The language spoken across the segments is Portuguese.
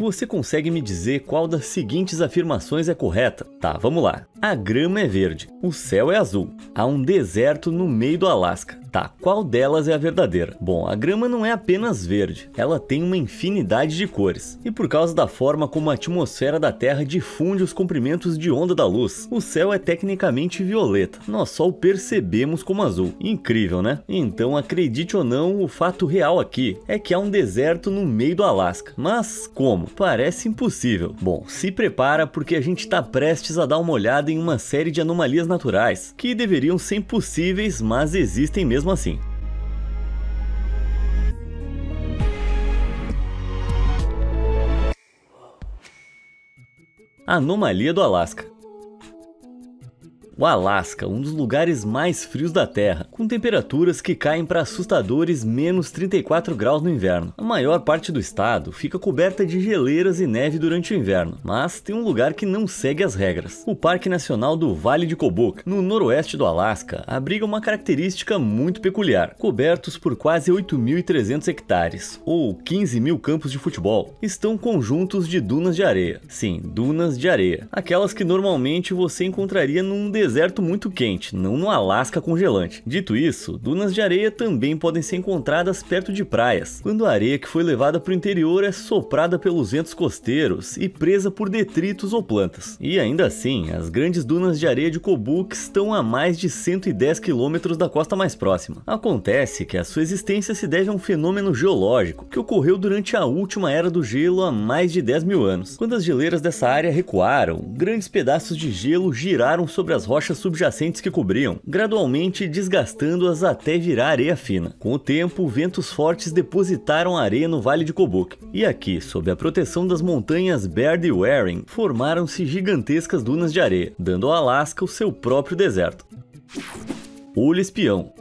Você consegue me dizer qual das seguintes afirmações é correta? Tá, vamos lá. A grama é verde, o céu é azul. Há um deserto no meio do Alasca. Tá, qual delas é a verdadeira? Bom, a grama não é apenas verde, ela tem uma infinidade de cores. E por causa da forma como a atmosfera da Terra difunde os comprimentos de onda da luz, o céu é tecnicamente violeta. Nós só o percebemos como azul. Incrível, né? Então, acredite ou não, o fato real aqui é que há um deserto no meio do Alasca. Mas como? Parece impossível. Bom, se prepara porque a gente está prestes a dar uma olhada em uma série de anomalias naturais, que deveriam ser impossíveis, mas existem mesmo assim. Anomalia do Alasca o Alasca, um dos lugares mais frios da Terra, com temperaturas que caem para assustadores menos 34 graus no inverno. A maior parte do estado fica coberta de geleiras e neve durante o inverno, mas tem um lugar que não segue as regras. O Parque Nacional do Vale de Kobuk, no noroeste do Alasca, abriga uma característica muito peculiar. Cobertos por quase 8.300 hectares, ou 15 mil campos de futebol, estão conjuntos de dunas de areia. Sim, dunas de areia. Aquelas que normalmente você encontraria num deserto deserto muito quente, não no Alasca congelante. Dito isso, dunas de areia também podem ser encontradas perto de praias, quando a areia que foi levada para o interior é soprada pelos ventos costeiros e presa por detritos ou plantas. E ainda assim, as grandes dunas de areia de Kobuk estão a mais de 110 quilômetros da costa mais próxima. Acontece que a sua existência se deve a um fenômeno geológico que ocorreu durante a última era do gelo há mais de 10 mil anos. Quando as geleiras dessa área recuaram, grandes pedaços de gelo giraram sobre as rochas rochas subjacentes que cobriam, gradualmente desgastando-as até virar areia fina. Com o tempo, ventos fortes depositaram areia no Vale de Kobuk, e aqui, sob a proteção das montanhas Baird e Waring, formaram-se gigantescas dunas de areia, dando ao Alasca o seu próprio deserto. Olho Espião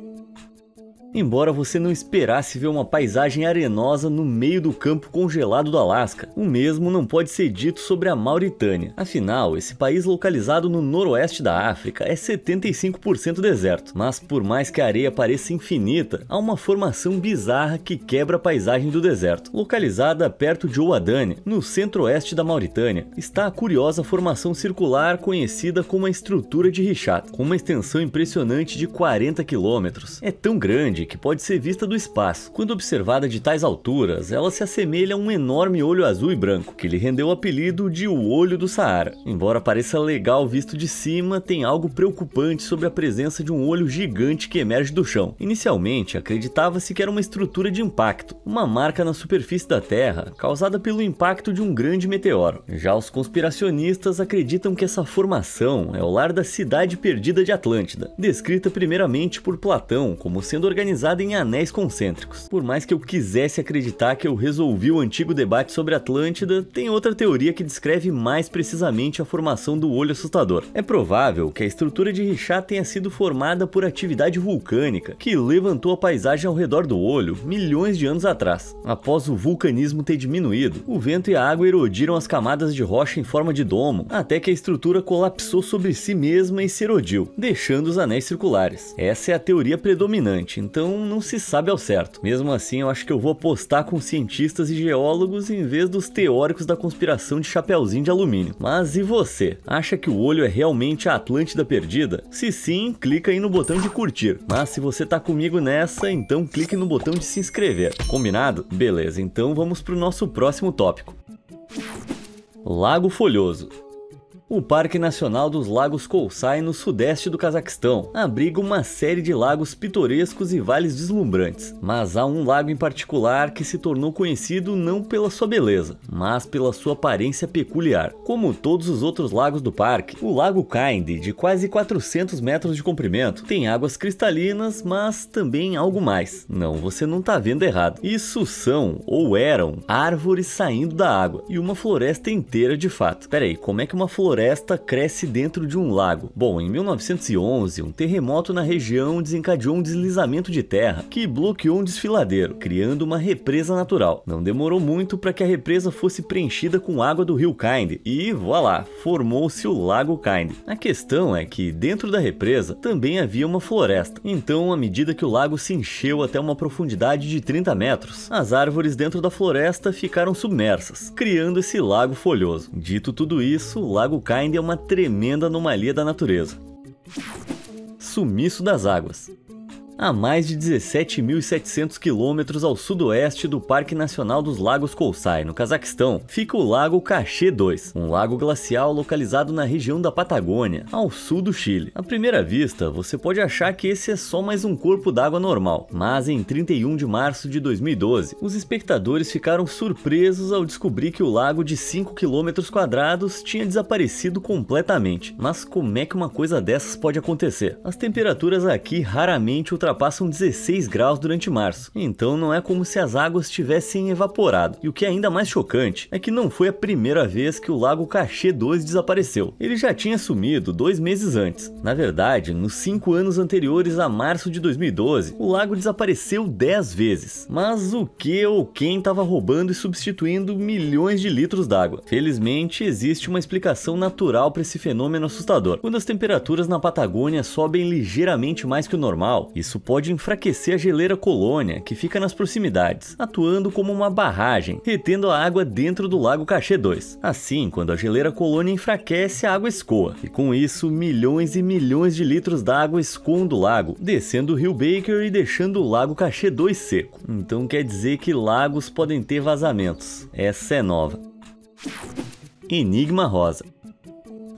Embora você não esperasse ver uma paisagem arenosa no meio do campo congelado do Alasca, o mesmo não pode ser dito sobre a Mauritânia. Afinal, esse país localizado no noroeste da África é 75% deserto, mas por mais que a areia pareça infinita, há uma formação bizarra que quebra a paisagem do deserto. Localizada perto de Ouadane, no centro-oeste da Mauritânia, está a curiosa formação circular conhecida como a estrutura de Richat, com uma extensão impressionante de 40 quilômetros. É tão grande grande que pode ser vista do espaço. Quando observada de tais alturas, ela se assemelha a um enorme olho azul e branco, que lhe rendeu o apelido de o Olho do Saara. Embora pareça legal visto de cima, tem algo preocupante sobre a presença de um olho gigante que emerge do chão. Inicialmente, acreditava-se que era uma estrutura de impacto, uma marca na superfície da Terra, causada pelo impacto de um grande meteoro. Já os conspiracionistas acreditam que essa formação é o lar da cidade perdida de Atlântida, descrita primeiramente por Platão como sendo organizada organizada em anéis concêntricos. Por mais que eu quisesse acreditar que eu resolvi o antigo debate sobre Atlântida, tem outra teoria que descreve mais precisamente a formação do Olho Assustador. É provável que a estrutura de Richá tenha sido formada por atividade vulcânica, que levantou a paisagem ao redor do olho milhões de anos atrás. Após o vulcanismo ter diminuído, o vento e a água erodiram as camadas de rocha em forma de domo, até que a estrutura colapsou sobre si mesma e se erodiu, deixando os anéis circulares. Essa é a teoria predominante, então então não se sabe ao certo. Mesmo assim, eu acho que eu vou apostar com cientistas e geólogos em vez dos teóricos da conspiração de chapéuzinho de alumínio. Mas e você? Acha que o olho é realmente a Atlântida perdida? Se sim, clica aí no botão de curtir. Mas se você tá comigo nessa, então clique no botão de se inscrever. Combinado? Beleza, então vamos pro nosso próximo tópico. Lago Folhoso o Parque Nacional dos Lagos Kolsai, no sudeste do Cazaquistão, abriga uma série de lagos pitorescos e vales deslumbrantes. Mas há um lago em particular que se tornou conhecido não pela sua beleza, mas pela sua aparência peculiar. Como todos os outros lagos do parque, o Lago Kaindi, de quase 400 metros de comprimento, tem águas cristalinas, mas também algo mais. Não, você não está vendo errado. Isso são, ou eram, árvores saindo da água, e uma floresta inteira de fato. Peraí, como é que uma floresta floresta cresce dentro de um lago. Bom, em 1911, um terremoto na região desencadeou um deslizamento de terra que bloqueou um desfiladeiro, criando uma represa natural. Não demorou muito para que a represa fosse preenchida com água do rio Kind e, voilá, formou-se o Lago Kind. A questão é que dentro da represa também havia uma floresta, então à medida que o lago se encheu até uma profundidade de 30 metros, as árvores dentro da floresta ficaram submersas, criando esse lago folhoso. Dito tudo isso, o Lago é uma tremenda anomalia da natureza. Sumiço das águas a mais de 17.700 quilômetros ao sudoeste do Parque Nacional dos Lagos Kolsay, no Cazaquistão, fica o Lago Caché II, um lago glacial localizado na região da Patagônia, ao sul do Chile. À primeira vista, você pode achar que esse é só mais um corpo d'água normal, mas em 31 de março de 2012, os espectadores ficaram surpresos ao descobrir que o lago de 5 quilômetros quadrados tinha desaparecido completamente. Mas como é que uma coisa dessas pode acontecer? As temperaturas aqui raramente ultrapassam ultrapassam 16 graus durante março, então não é como se as águas tivessem evaporado. E o que é ainda mais chocante é que não foi a primeira vez que o Lago Cachê 2 desapareceu. Ele já tinha sumido dois meses antes. Na verdade, nos cinco anos anteriores a março de 2012, o lago desapareceu 10 vezes. Mas o que ou quem estava roubando e substituindo milhões de litros d'água? Felizmente, existe uma explicação natural para esse fenômeno assustador. Quando as temperaturas na Patagônia sobem ligeiramente mais que o normal, isso isso pode enfraquecer a geleira colônia, que fica nas proximidades, atuando como uma barragem, retendo a água dentro do lago Cachê 2. Assim, quando a geleira colônia enfraquece, a água escoa, e com isso milhões e milhões de litros d'água escoam do lago, descendo o rio Baker e deixando o lago Cachê 2 seco. Então quer dizer que lagos podem ter vazamentos. Essa é nova. Enigma Rosa.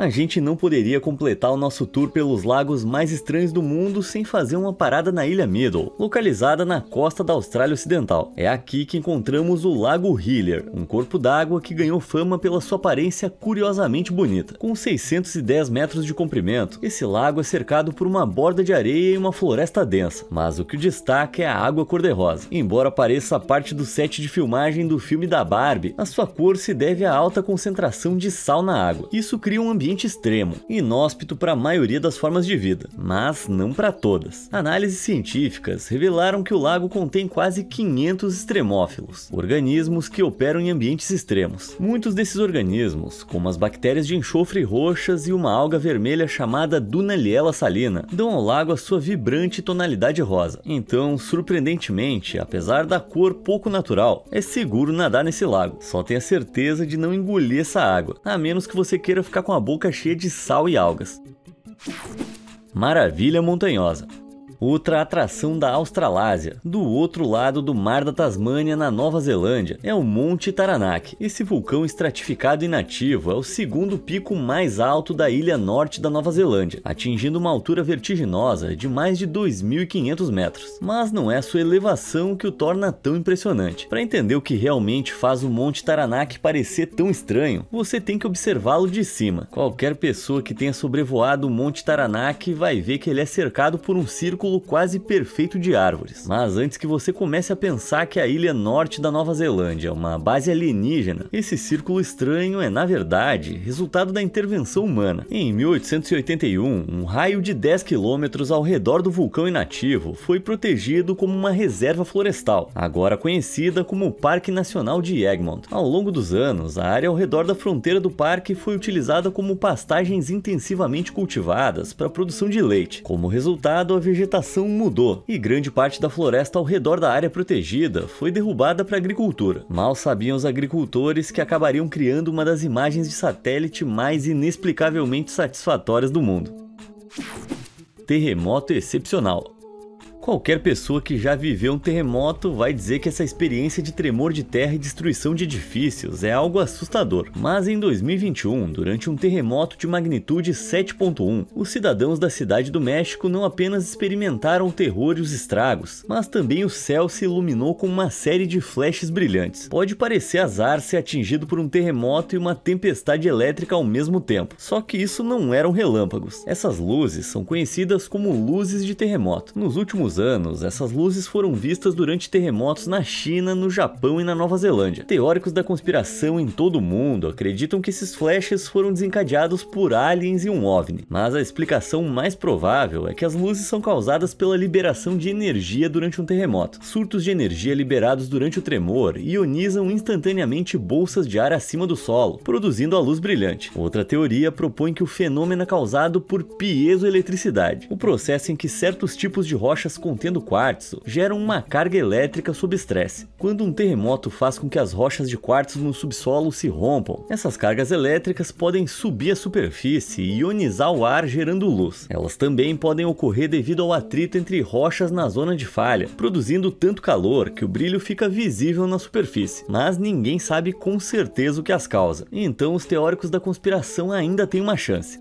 A gente não poderia completar o nosso tour pelos lagos mais estranhos do mundo sem fazer uma parada na ilha Middle, localizada na costa da Austrália Ocidental. É aqui que encontramos o Lago Hillier, um corpo d'água que ganhou fama pela sua aparência curiosamente bonita. Com 610 metros de comprimento, esse lago é cercado por uma borda de areia e uma floresta densa, mas o que destaca é a água cor-de-rosa. Embora pareça parte do set de filmagem do filme da Barbie, a sua cor se deve à alta concentração de sal na água. Isso cria um ambiente ambiente extremo, inóspito para a maioria das formas de vida, mas não para todas. Análises científicas revelaram que o lago contém quase 500 extremófilos, organismos que operam em ambientes extremos. Muitos desses organismos, como as bactérias de enxofre roxas e uma alga vermelha chamada Dunaliella salina, dão ao lago a sua vibrante tonalidade rosa. Então, surpreendentemente, apesar da cor pouco natural, é seguro nadar nesse lago. Só tenha certeza de não engolir essa água, a menos que você queira ficar com a boca cheia de sal e algas. Maravilha montanhosa! Outra atração da Australásia, do outro lado do Mar da Tasmânia, na Nova Zelândia, é o Monte Taranaki. Esse vulcão estratificado inativo é o segundo pico mais alto da ilha norte da Nova Zelândia, atingindo uma altura vertiginosa de mais de 2.500 metros. Mas não é sua elevação que o torna tão impressionante. Para entender o que realmente faz o Monte Taranaki parecer tão estranho, você tem que observá-lo de cima. Qualquer pessoa que tenha sobrevoado o Monte Taranaki vai ver que ele é cercado por um círculo quase perfeito de árvores. Mas antes que você comece a pensar que a ilha norte da Nova Zelândia é uma base alienígena, esse círculo estranho é, na verdade, resultado da intervenção humana. Em 1881, um raio de 10 quilômetros ao redor do vulcão inativo foi protegido como uma reserva florestal, agora conhecida como o Parque Nacional de Egmont. Ao longo dos anos, a área ao redor da fronteira do parque foi utilizada como pastagens intensivamente cultivadas para a produção de leite. Como resultado, a vegetação vegetação mudou e grande parte da floresta ao redor da área protegida foi derrubada para a agricultura. Mal sabiam os agricultores que acabariam criando uma das imagens de satélite mais inexplicavelmente satisfatórias do mundo. Terremoto excepcional. Qualquer pessoa que já viveu um terremoto vai dizer que essa experiência de tremor de terra e destruição de edifícios é algo assustador. Mas em 2021, durante um terremoto de magnitude 7.1, os cidadãos da cidade do México não apenas experimentaram o terror e os estragos, mas também o céu se iluminou com uma série de flashes brilhantes. Pode parecer azar ser atingido por um terremoto e uma tempestade elétrica ao mesmo tempo, só que isso não eram relâmpagos. Essas luzes são conhecidas como luzes de terremoto. Nos últimos últimos anos, essas luzes foram vistas durante terremotos na China, no Japão e na Nova Zelândia. Teóricos da conspiração em todo o mundo acreditam que esses flashes foram desencadeados por aliens e um OVNI, mas a explicação mais provável é que as luzes são causadas pela liberação de energia durante um terremoto. Surtos de energia liberados durante o tremor ionizam instantaneamente bolsas de ar acima do solo, produzindo a luz brilhante. Outra teoria propõe que o fenômeno é causado por piezoeletricidade, o processo em que certos tipos de rochas contendo quartzo geram uma carga elétrica sob estresse. Quando um terremoto faz com que as rochas de quartzo no subsolo se rompam, essas cargas elétricas podem subir à superfície e ionizar o ar gerando luz. Elas também podem ocorrer devido ao atrito entre rochas na zona de falha, produzindo tanto calor que o brilho fica visível na superfície, mas ninguém sabe com certeza o que as causa. Então os teóricos da conspiração ainda têm uma chance.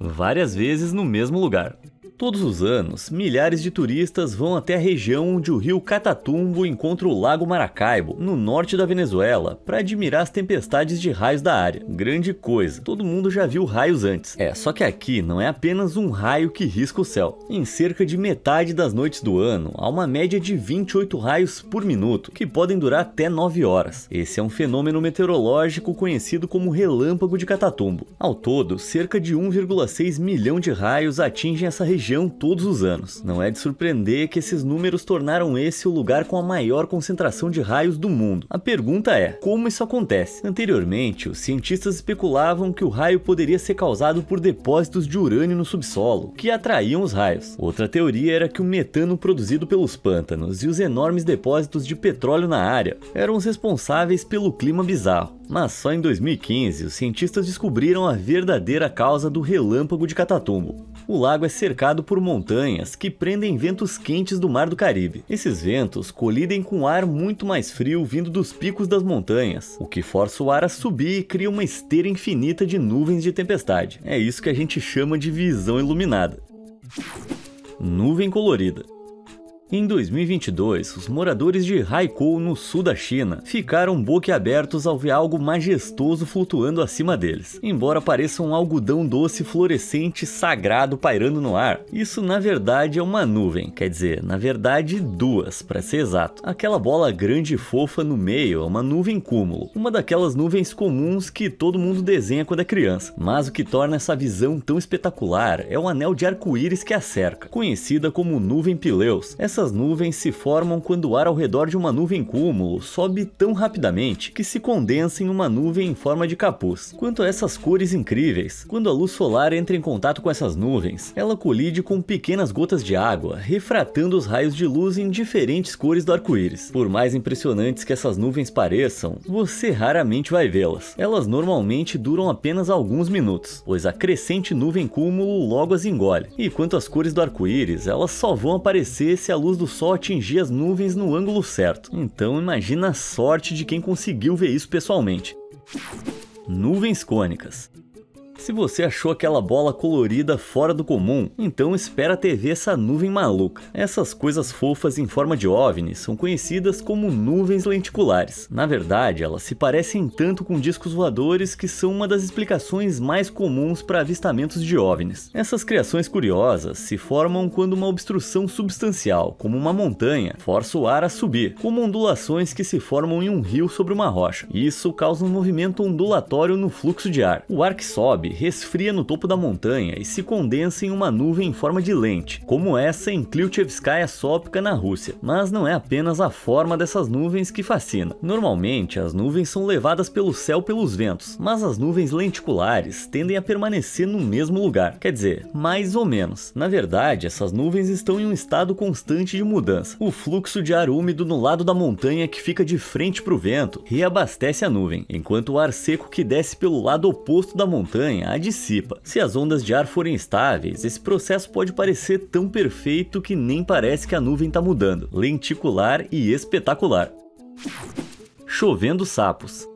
Várias vezes no mesmo lugar. Todos os anos, milhares de turistas vão até a região onde o rio Catatumbo encontra o Lago Maracaibo, no norte da Venezuela, para admirar as tempestades de raios da área. Grande coisa, todo mundo já viu raios antes. É, só que aqui não é apenas um raio que risca o céu. Em cerca de metade das noites do ano, há uma média de 28 raios por minuto, que podem durar até 9 horas. Esse é um fenômeno meteorológico conhecido como relâmpago de Catatumbo. Ao todo, cerca de 1,6 milhão de raios atingem essa região região todos os anos. Não é de surpreender que esses números tornaram esse o lugar com a maior concentração de raios do mundo. A pergunta é: como isso acontece? Anteriormente, os cientistas especulavam que o raio poderia ser causado por depósitos de urânio no subsolo, que atraíam os raios. Outra teoria era que o metano produzido pelos pântanos e os enormes depósitos de petróleo na área eram os responsáveis pelo clima bizarro. Mas só em 2015, os cientistas descobriram a verdadeira causa do relâmpago de Catatumbo, o lago é cercado por montanhas que prendem ventos quentes do Mar do Caribe. Esses ventos colidem com ar muito mais frio vindo dos picos das montanhas, o que força o ar a subir e cria uma esteira infinita de nuvens de tempestade. É isso que a gente chama de visão iluminada. Nuvem colorida. Em 2022, os moradores de Haikou, no sul da China, ficaram boquiabertos ao ver algo majestoso flutuando acima deles. Embora pareça um algodão doce fluorescente sagrado pairando no ar, isso na verdade é uma nuvem, quer dizer, na verdade duas, para ser exato. Aquela bola grande e fofa no meio é uma nuvem cúmulo, uma daquelas nuvens comuns que todo mundo desenha quando é criança. Mas o que torna essa visão tão espetacular é o anel de arco-íris que a cerca, conhecida como nuvem Pileus. Essa essas nuvens se formam quando o ar ao redor de uma nuvem cúmulo sobe tão rapidamente que se condensa em uma nuvem em forma de capuz. Quanto a essas cores incríveis, quando a luz solar entra em contato com essas nuvens, ela colide com pequenas gotas de água, refratando os raios de luz em diferentes cores do arco-íris. Por mais impressionantes que essas nuvens pareçam, você raramente vai vê-las. Elas normalmente duram apenas alguns minutos, pois a crescente nuvem cúmulo logo as engole. E quanto às cores do arco-íris, elas só vão aparecer se a luz do sol atingir as nuvens no ângulo certo. Então imagina a sorte de quem conseguiu ver isso pessoalmente. Nuvens cônicas. Se você achou aquela bola colorida fora do comum, então espera ter ver essa nuvem maluca. Essas coisas fofas em forma de OVNI são conhecidas como nuvens lenticulares. Na verdade, elas se parecem tanto com discos voadores que são uma das explicações mais comuns para avistamentos de OVNIs. Essas criações curiosas se formam quando uma obstrução substancial, como uma montanha, força o ar a subir, como ondulações que se formam em um rio sobre uma rocha. Isso causa um movimento ondulatório no fluxo de ar. O ar que sobe sobe, resfria no topo da montanha e se condensa em uma nuvem em forma de lente, como essa em Klyuchevskaya Sopka na Rússia. Mas não é apenas a forma dessas nuvens que fascina. Normalmente, as nuvens são levadas pelo céu pelos ventos, mas as nuvens lenticulares tendem a permanecer no mesmo lugar. Quer dizer, mais ou menos. Na verdade, essas nuvens estão em um estado constante de mudança. O fluxo de ar úmido no lado da montanha que fica de frente para o vento reabastece a nuvem, enquanto o ar seco que desce pelo lado oposto da montanha ganhar dissipa. Se as ondas de ar forem estáveis, esse processo pode parecer tão perfeito que nem parece que a nuvem está mudando. Lenticular e espetacular. Chovendo sapos.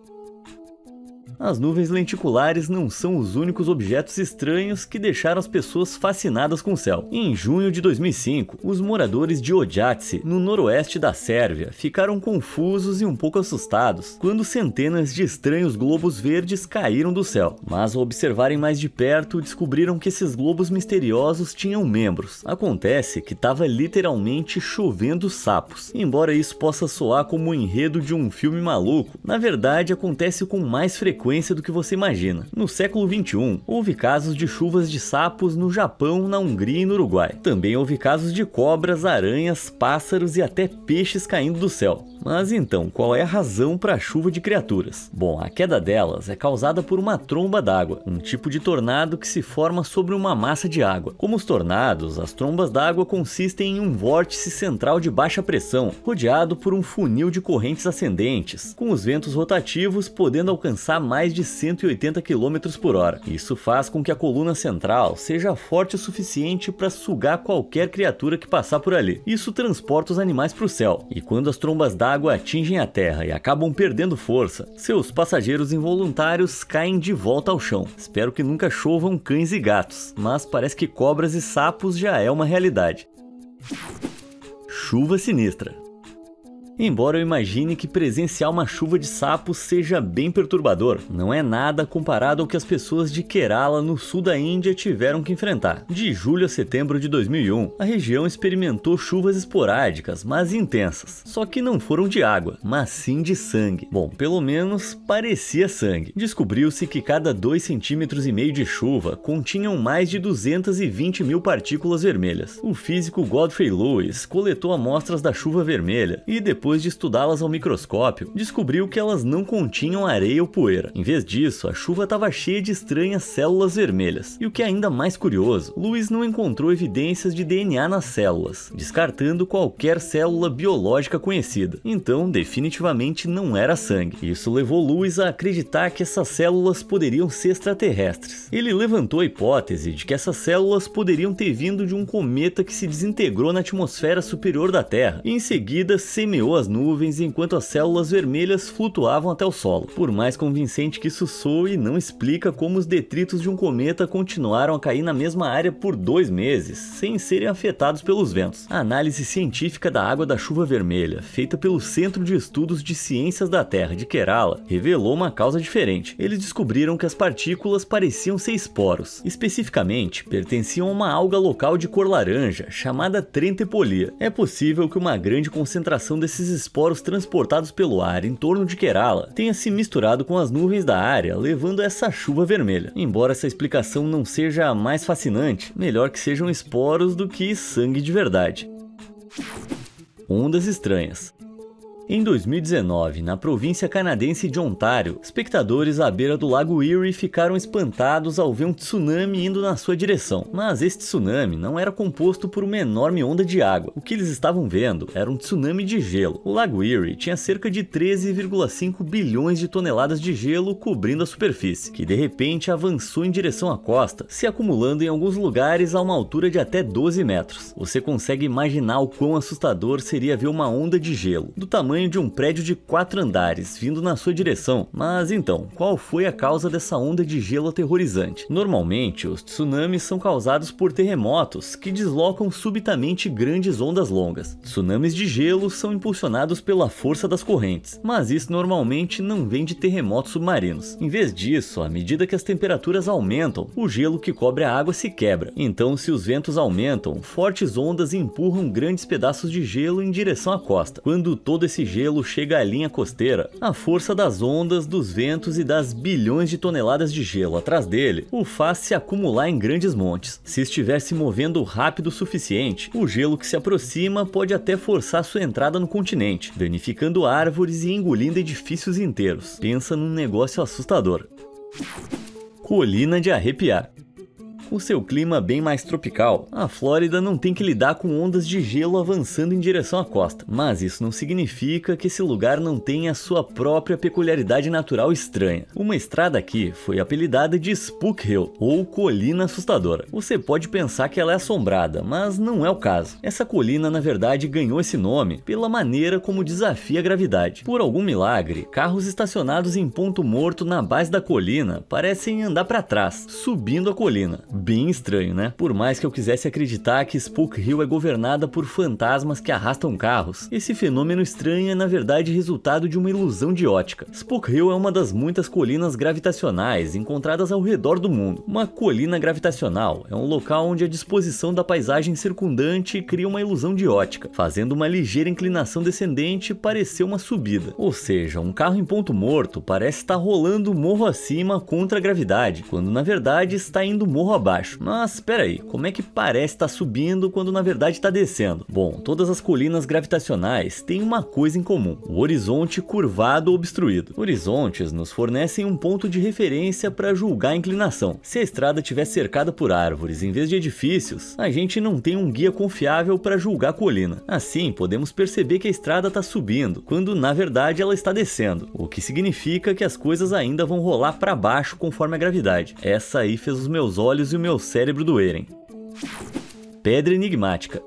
As nuvens lenticulares não são os únicos objetos estranhos que deixaram as pessoas fascinadas com o céu. Em junho de 2005, os moradores de Odjatse, no noroeste da Sérvia, ficaram confusos e um pouco assustados quando centenas de estranhos globos verdes caíram do céu. Mas ao observarem mais de perto, descobriram que esses globos misteriosos tinham membros. Acontece que estava literalmente chovendo sapos. Embora isso possa soar como o um enredo de um filme maluco, na verdade acontece com mais frequência frequência do que você imagina. No século XXI, houve casos de chuvas de sapos no Japão, na Hungria e no Uruguai. Também houve casos de cobras, aranhas, pássaros e até peixes caindo do céu. Mas então, qual é a razão para a chuva de criaturas? Bom, a queda delas é causada por uma tromba d'água, um tipo de tornado que se forma sobre uma massa de água. Como os tornados, as trombas d'água consistem em um vórtice central de baixa pressão, rodeado por um funil de correntes ascendentes, com os ventos rotativos podendo alcançar mais de 180 km por hora. Isso faz com que a coluna central seja forte o suficiente para sugar qualquer criatura que passar por ali. Isso transporta os animais para o céu, e quando as trombas d'água água atingem a terra e acabam perdendo força. Seus passageiros involuntários caem de volta ao chão. Espero que nunca chovam cães e gatos, mas parece que cobras e sapos já é uma realidade. Chuva sinistra. Embora eu imagine que presenciar uma chuva de sapos seja bem perturbador, não é nada comparado ao que as pessoas de Kerala, no sul da Índia, tiveram que enfrentar. De julho a setembro de 2001, a região experimentou chuvas esporádicas, mas intensas. Só que não foram de água, mas sim de sangue. Bom, pelo menos parecia sangue. Descobriu-se que cada 2,5 cm de chuva continham mais de 220 mil partículas vermelhas. O físico Godfrey Lewis coletou amostras da chuva vermelha e depois depois de estudá-las ao microscópio, descobriu que elas não continham areia ou poeira. Em vez disso, a chuva estava cheia de estranhas células vermelhas. E o que é ainda mais curioso, Lewis não encontrou evidências de DNA nas células, descartando qualquer célula biológica conhecida. Então, definitivamente não era sangue. Isso levou Lewis a acreditar que essas células poderiam ser extraterrestres. Ele levantou a hipótese de que essas células poderiam ter vindo de um cometa que se desintegrou na atmosfera superior da Terra e em seguida semeou nuvens enquanto as células vermelhas flutuavam até o solo. Por mais convincente que isso soe, não explica como os detritos de um cometa continuaram a cair na mesma área por dois meses, sem serem afetados pelos ventos. A análise científica da água da chuva vermelha, feita pelo Centro de Estudos de Ciências da Terra de Kerala, revelou uma causa diferente. Eles descobriram que as partículas pareciam ser esporos. Especificamente, pertenciam a uma alga local de cor laranja, chamada Trentepolia. É possível que uma grande concentração desses esses esporos transportados pelo ar em torno de Kerala tenha se misturado com as nuvens da área, levando essa chuva vermelha. Embora essa explicação não seja a mais fascinante, melhor que sejam esporos do que sangue de verdade. Ondas estranhas. Em 2019, na província canadense de Ontário, espectadores à beira do lago Erie ficaram espantados ao ver um tsunami indo na sua direção. Mas este tsunami não era composto por uma enorme onda de água. O que eles estavam vendo era um tsunami de gelo. O lago Erie tinha cerca de 13,5 bilhões de toneladas de gelo cobrindo a superfície, que de repente avançou em direção à costa, se acumulando em alguns lugares a uma altura de até 12 metros. Você consegue imaginar o quão assustador seria ver uma onda de gelo do tamanho tamanho de um prédio de quatro andares vindo na sua direção. Mas então, qual foi a causa dessa onda de gelo aterrorizante? Normalmente, os tsunamis são causados por terremotos que deslocam subitamente grandes ondas longas. Tsunamis de gelo são impulsionados pela força das correntes, mas isso normalmente não vem de terremotos submarinos. Em vez disso, à medida que as temperaturas aumentam, o gelo que cobre a água se quebra. Então, se os ventos aumentam, fortes ondas empurram grandes pedaços de gelo em direção à costa. Quando todo esse gelo chega à linha costeira, a força das ondas, dos ventos e das bilhões de toneladas de gelo atrás dele o faz se acumular em grandes montes. Se estiver se movendo rápido o suficiente, o gelo que se aproxima pode até forçar sua entrada no continente, danificando árvores e engolindo edifícios inteiros. Pensa num negócio assustador. Colina de arrepiar. O seu clima bem mais tropical, a Flórida não tem que lidar com ondas de gelo avançando em direção à costa, mas isso não significa que esse lugar não tenha sua própria peculiaridade natural estranha. Uma estrada aqui foi apelidada de Spook Hill, ou Colina Assustadora. Você pode pensar que ela é assombrada, mas não é o caso. Essa colina na verdade ganhou esse nome pela maneira como desafia a gravidade. Por algum milagre, carros estacionados em ponto morto na base da colina parecem andar para trás, subindo a colina Bem estranho, né? Por mais que eu quisesse acreditar que Spook Hill é governada por fantasmas que arrastam carros, esse fenômeno estranho é na verdade resultado de uma ilusão de ótica. Spook Hill é uma das muitas colinas gravitacionais encontradas ao redor do mundo. Uma colina gravitacional é um local onde a disposição da paisagem circundante cria uma ilusão de ótica, fazendo uma ligeira inclinação descendente parecer uma subida. Ou seja, um carro em ponto morto parece estar rolando morro acima contra a gravidade, quando na verdade está indo morro abaixo baixo. Mas espera aí, como é que parece estar tá subindo quando na verdade está descendo? Bom, todas as colinas gravitacionais têm uma coisa em comum: o horizonte curvado ou obstruído. Horizontes nos fornecem um ponto de referência para julgar a inclinação. Se a estrada estiver cercada por árvores em vez de edifícios, a gente não tem um guia confiável para julgar a colina. Assim, podemos perceber que a estrada está subindo, quando na verdade ela está descendo, o que significa que as coisas ainda vão rolar para baixo conforme a gravidade. Essa aí fez os meus olhos e o meu cérebro doerem. Pedra enigmática.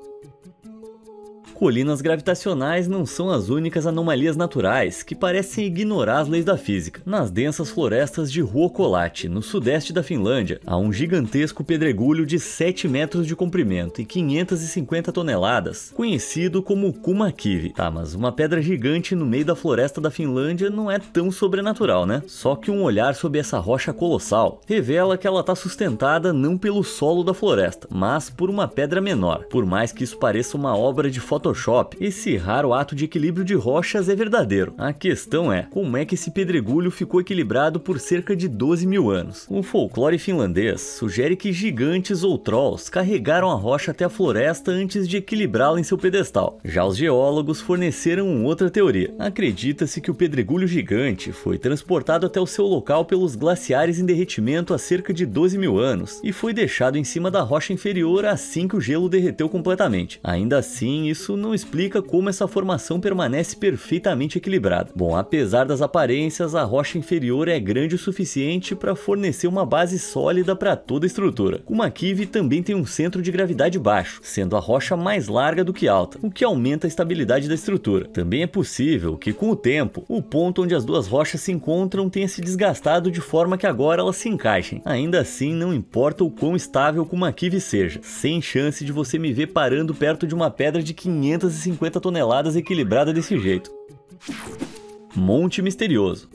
Colinas gravitacionais não são as únicas anomalias naturais que parecem ignorar as leis da física. Nas densas florestas de Ruokolati, no sudeste da Finlândia, há um gigantesco pedregulho de 7 metros de comprimento e 550 toneladas, conhecido como Kumakivi. Tá, mas uma pedra gigante no meio da floresta da Finlândia não é tão sobrenatural, né? Só que um olhar sobre essa rocha colossal revela que ela está sustentada não pelo solo da floresta, mas por uma pedra menor. Por mais que isso pareça uma obra de fotografia, Photoshop, esse raro ato de equilíbrio de rochas é verdadeiro. A questão é, como é que esse pedregulho ficou equilibrado por cerca de 12 mil anos? O folclore finlandês sugere que gigantes ou trolls carregaram a rocha até a floresta antes de equilibrá-la em seu pedestal. Já os geólogos forneceram outra teoria. Acredita-se que o pedregulho gigante foi transportado até o seu local pelos glaciares em derretimento há cerca de 12 mil anos e foi deixado em cima da rocha inferior assim que o gelo derreteu completamente. Ainda assim, isso não explica como essa formação permanece perfeitamente equilibrada. Bom, apesar das aparências, a rocha inferior é grande o suficiente para fornecer uma base sólida para toda a estrutura. Kumakive também tem um centro de gravidade baixo, sendo a rocha mais larga do que alta, o que aumenta a estabilidade da estrutura. Também é possível que, com o tempo, o ponto onde as duas rochas se encontram tenha se desgastado de forma que agora elas se encaixem. Ainda assim, não importa o quão estável Kumakive seja, sem chance de você me ver parando perto de uma pedra de 500 550 toneladas equilibrada desse jeito. Monte Misterioso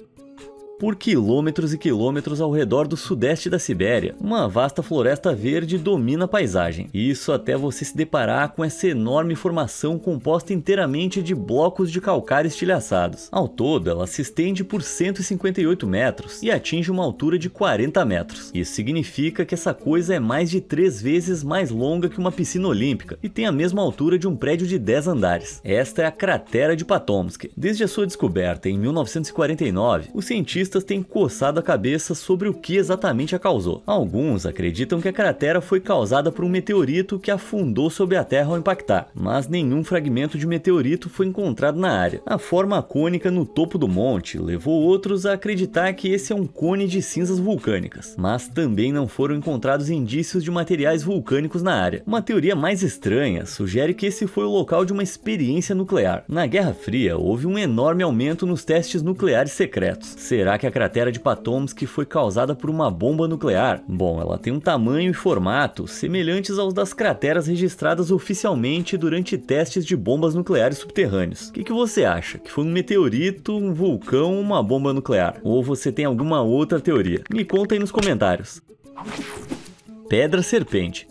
por quilômetros e quilômetros ao redor do sudeste da Sibéria. Uma vasta floresta verde domina a paisagem. Isso até você se deparar com essa enorme formação composta inteiramente de blocos de calcário estilhaçados. Ao todo, ela se estende por 158 metros e atinge uma altura de 40 metros. Isso significa que essa coisa é mais de três vezes mais longa que uma piscina olímpica e tem a mesma altura de um prédio de 10 andares. Esta é a cratera de Patomsky. Desde a sua descoberta em 1949, os cientistas cientistas têm coçado a cabeça sobre o que exatamente a causou. Alguns acreditam que a cratera foi causada por um meteorito que afundou sobre a Terra ao impactar, mas nenhum fragmento de meteorito foi encontrado na área. A forma cônica no topo do monte levou outros a acreditar que esse é um cone de cinzas vulcânicas, mas também não foram encontrados indícios de materiais vulcânicos na área. Uma teoria mais estranha sugere que esse foi o local de uma experiência nuclear. Na Guerra Fria, houve um enorme aumento nos testes nucleares secretos. Será que a cratera de Patomsky foi causada por uma bomba nuclear? Bom, ela tem um tamanho e formato semelhantes aos das crateras registradas oficialmente durante testes de bombas nucleares subterrâneos. O que, que você acha? Que foi um meteorito, um vulcão, uma bomba nuclear? Ou você tem alguma outra teoria? Me conta aí nos comentários. Pedra Serpente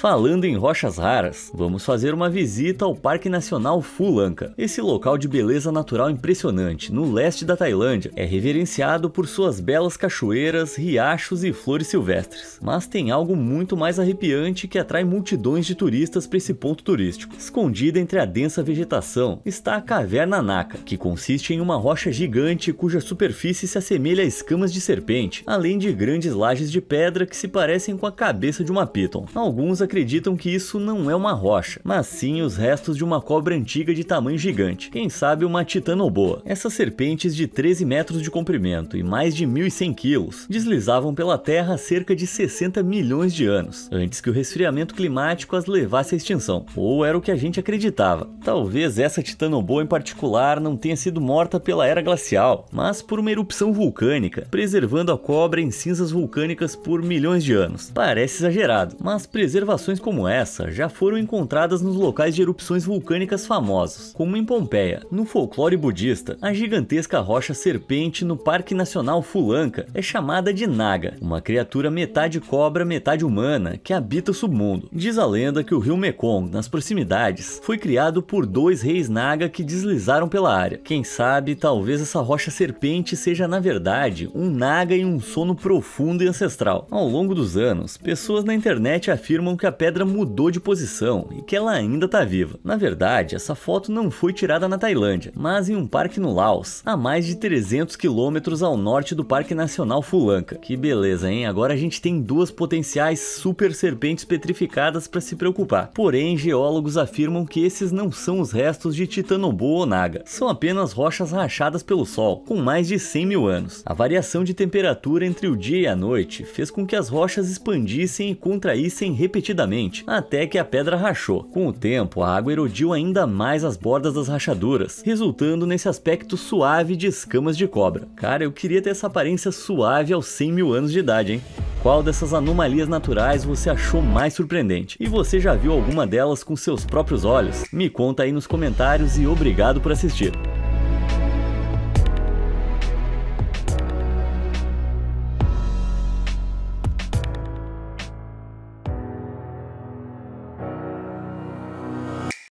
Falando em rochas raras, vamos fazer uma visita ao Parque Nacional Fulanka. Esse local de beleza natural impressionante, no leste da Tailândia, é reverenciado por suas belas cachoeiras, riachos e flores silvestres. Mas tem algo muito mais arrepiante que atrai multidões de turistas para esse ponto turístico. Escondida entre a densa vegetação está a Caverna Naka, que consiste em uma rocha gigante cuja superfície se assemelha a escamas de serpente, além de grandes lajes de pedra que se parecem com a cabeça de uma piton. Alguns acreditam que isso não é uma rocha, mas sim os restos de uma cobra antiga de tamanho gigante, quem sabe uma titanoboa. Essas serpentes de 13 metros de comprimento e mais de 1.100 quilos deslizavam pela Terra há cerca de 60 milhões de anos, antes que o resfriamento climático as levasse à extinção, ou era o que a gente acreditava. Talvez essa titanoboa em particular não tenha sido morta pela era glacial, mas por uma erupção vulcânica, preservando a cobra em cinzas vulcânicas por milhões de anos. Parece exagerado, mas preserva Observações como essa já foram encontradas nos locais de erupções vulcânicas famosos, como em Pompeia. No folclore budista, a gigantesca rocha serpente no Parque Nacional Fulanca é chamada de Naga, uma criatura metade cobra, metade humana que habita o submundo. Diz a lenda que o rio Mekong, nas proximidades, foi criado por dois reis Naga que deslizaram pela área. Quem sabe, talvez essa rocha serpente seja na verdade um Naga em um sono profundo e ancestral. Ao longo dos anos, pessoas na internet afirmam que a pedra mudou de posição e que ela ainda está viva. Na verdade, essa foto não foi tirada na Tailândia, mas em um parque no Laos, a mais de 300 quilômetros ao norte do Parque Nacional Fulanca. Que beleza, hein? Agora a gente tem duas potenciais super serpentes petrificadas para se preocupar. Porém, geólogos afirmam que esses não são os restos de Titanoboa ou Naga, são apenas rochas rachadas pelo Sol, com mais de 100 mil anos. A variação de temperatura entre o dia e a noite fez com que as rochas expandissem e contraíssem repetidamente repetidamente até que a pedra rachou. Com o tempo, a água erodiu ainda mais as bordas das rachaduras, resultando nesse aspecto suave de escamas de cobra. Cara, eu queria ter essa aparência suave aos 100 mil anos de idade, hein? Qual dessas anomalias naturais você achou mais surpreendente? E você já viu alguma delas com seus próprios olhos? Me conta aí nos comentários e obrigado por assistir.